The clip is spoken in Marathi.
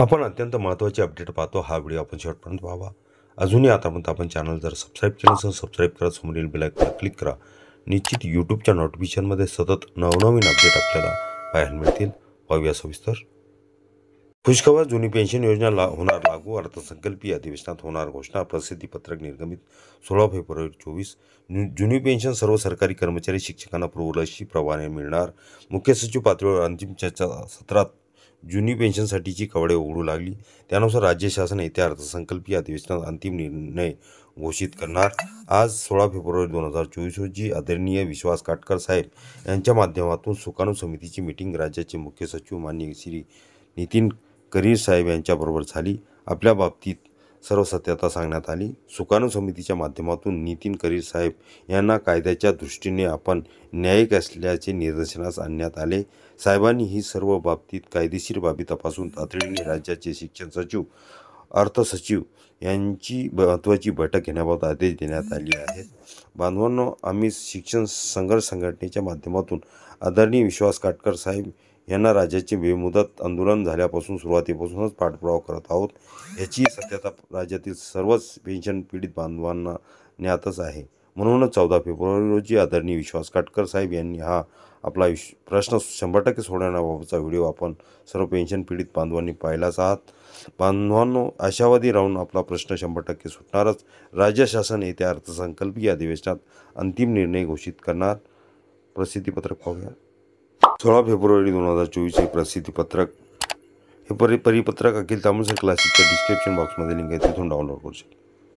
आपण अत्यंत महत्त्वाचे अपडेट पाहतो हा व्हिडिओ आपण शेवटपर्यंत पाहावा अजूनही आतापर्यंत आपण चॅनल जर सबस्क्राईब केलं असेल सबस्क्राईब करा समोरील बिलायकला क्लिक करा निश्चित यूट्यूबच्या नोटिफिकेशनमध्ये सतत नवनवीन अपडेट आपल्याला पाहायला मिळतील पाहूया सविस्तर खुशखबर जुनी पेन्शन योजना ला होणार लागू अर्थसंकल्पीय अधिवेशनात होणार घोषणा प्रसिद्धीपत्रक निर्गमित सोळा फेब्रुवारी चोवीस जुनी पेन्शन सर्व सरकारी कर्मचारी शिक्षकांना पूर्वलशी प्रवाने मिळणार मुख्य सचिव पातळीवर अंतिम चर्चा सत्रात जुनी पेन्शनसाठीची कवडे उघडू लागली त्यानुसार राज्य शासन येत्या अर्थसंकल्पीय अधिवेशनात अंतिम निर्णय घोषित करणार आज सोळा फेब्रुवारी दोन हजार चोवीस रोजी आदरणीय विश्वास काटकर साहेब यांच्या माध्यमातून सुकाणू समितीची मिटिंग राज्याचे मुख्य सचिव मान्य श्री नितीन करीर साहेब यांच्याबरोबर झाली आपल्या बाबतीत सर्व सत्यता सांगण्यात आली सुकाणू समितीच्या माध्यमातून नितीन करीर साहेब यांना कायद्याच्या दृष्टीने आपण न्यायिक असल्याचे निदर्शनास आणण्यात आले साहेबांनी ही सर्व बाबतीत कायदेशीर बाबी तपासून तातडीने राज्याचे शिक्षण सचिव अर्थसचिव यांची महत्त्वाची बैठक घेण्याबाबत आदेश देण्यात आले आहेत बांधवांनो आम्ही शिक्षण संघर्ष संघटनेच्या माध्यमातून आदरणीय विश्वास काटकर साहेब यांना राज्याची बेमुदत आंदोलन झाल्यापासून सुरुवातीपासूनच पाठपुरावा करत आहोत याची सत्यता राज्यातील सर्वच पेन्शन पीडित बांधवांना ज्ञातच आहे म्हणूनच चौदा फेब्रुवारी रोजी आदरणीय विश्वास काटकर साहेब यांनी हा आपला विश प्रश्न शंभर टक्के सोडवण्याबाबतचा व्हिडिओ आपण सर्व पेन्शन पीडित बांधवांनी पाहिलाच आहात बांधवांनो आशावादी राहून आपला प्रश्न शंभर टक्के सुटणारच राज्य शासन येत्या अर्थसंकल्पीय अधिवेशनात अंतिम निर्णय घोषित करणार प्रसिद्धीपत्रक पाहूया सोळा फेब्रुवारी दोन हजार चोवीस हे प्रसिद्धीपत्रक हे परि परिपत्रक अखिल तामिळसर क्लासिकच्या डिस्क्रिप्शन बॉक्समध्ये लिंक आहे तिथून डाउनलोड करू शकता